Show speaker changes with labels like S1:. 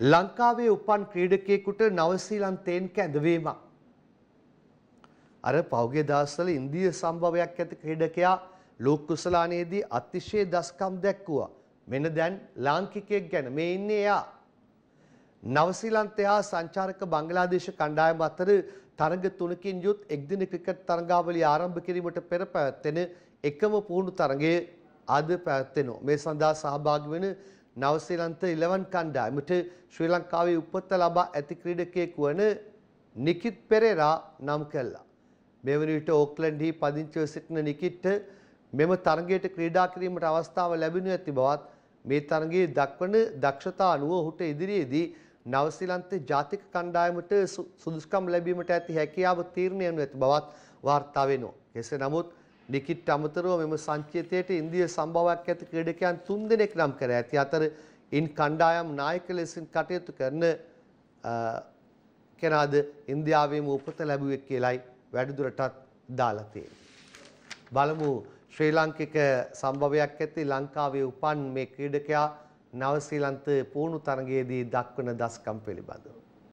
S1: ලංකාවේ උපන් ක්‍රීඩකයෙකුට නවසීලන්තයෙන් කැඳවීමක්. අර පෞගේ දවස්වල ඉන්දිය සම්භවයක් ඇති ක්‍රීඩකයා ලෝක කුසලානයේදී අතිශය දස්කම් දැක්වුවා. මෙන්න දැන් ලාංකිකයෙක් ගැන මේ ඉන්නේ එයා. නවසීලන්තය හා සංචාරක බංගලාදේශ කණ්ඩායම අතර තරග තුනකින් යුත් එක්දින ක්‍රිකට් තරගාවලිය ආරම්භ කිරීමට පෙර පැවැත්වෙන එකම පුහුණු තරගයේ අද පැවැත්වෙනවා. මේ සඳහා සහභාගී වෙන නවසීලන්ත 11 කණ්ඩායමට ශ්‍රී ලංකාවේ උපත ලබා ඇති ක්‍රීඩකයෙකු වන නිකිත් පෙරේරා නම් කළා. මෙවැනි විට ඕක්ලන්ඩ්හි පදිංචිව සිටින නිකිට්ට මෙම තරගයට ක්‍රීඩා කිරීමට අවස්ථාව ලැබෙනු ඇති බවත් මේ තරගයේ දක්වන දක්ෂතා අනුව ඔහුට ඉදිරියේදී නවසීලන්ත ජාතික කණ්ඩායමට සුදුසුකම් ලැබීමට ඇති හැකියාව තීරණය වනු ඇති බවත් වාර්තා වෙනවා. කෙසේ නමුත් ලිකිට් අමතරව මෙම සංචේතයට ඉන්දිය සම්භාවයක් ඇති ක්‍රීඩකයන් තුන්දෙනෙක් නම් කර ඇති අතර ඉන් කණ්ඩායම් නායක ලෙසින් කටයුතු කරන කෙනාද ඉන්දියාවේම උපත ලැබුවෙක් කියලයි වැඩිදුරටත් දාලා තියෙන්නේ. බලමු ශ්‍රී ලංකික සම්භවයක් ඇති ලංකාවේ උපන් මේ ක්‍රීඩකයා නව ශ්‍රී ලංක පුහුණු තරගයේදී දක්වන දස්කම් පිළිබඳව.